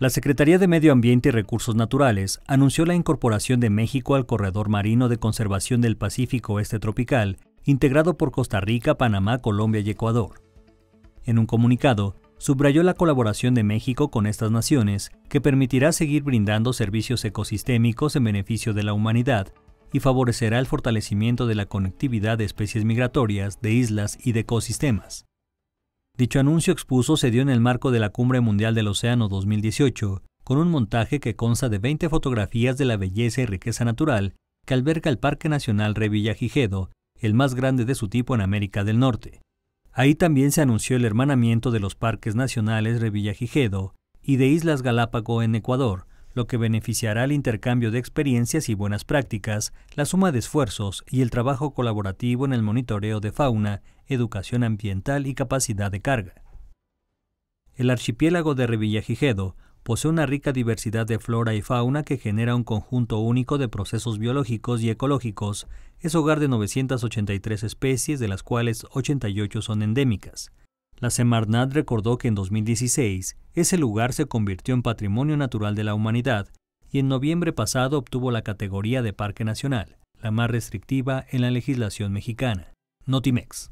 La Secretaría de Medio Ambiente y Recursos Naturales anunció la incorporación de México al Corredor Marino de Conservación del Pacífico Oeste Tropical, integrado por Costa Rica, Panamá, Colombia y Ecuador. En un comunicado, subrayó la colaboración de México con estas naciones, que permitirá seguir brindando servicios ecosistémicos en beneficio de la humanidad y favorecerá el fortalecimiento de la conectividad de especies migratorias, de islas y de ecosistemas. Dicho anuncio expuso se dio en el marco de la Cumbre Mundial del Océano 2018, con un montaje que consta de 20 fotografías de la belleza y riqueza natural que alberga el Parque Nacional Revillagigedo, el más grande de su tipo en América del Norte. Ahí también se anunció el hermanamiento de los parques nacionales Revillagigedo y de Islas Galápago en Ecuador, lo que beneficiará el intercambio de experiencias y buenas prácticas, la suma de esfuerzos y el trabajo colaborativo en el monitoreo de fauna, educación ambiental y capacidad de carga. El archipiélago de Revillagigedo posee una rica diversidad de flora y fauna que genera un conjunto único de procesos biológicos y ecológicos. Es hogar de 983 especies, de las cuales 88 son endémicas. La Semarnat recordó que en 2016 ese lugar se convirtió en Patrimonio Natural de la Humanidad y en noviembre pasado obtuvo la categoría de Parque Nacional, la más restrictiva en la legislación mexicana. Notimex.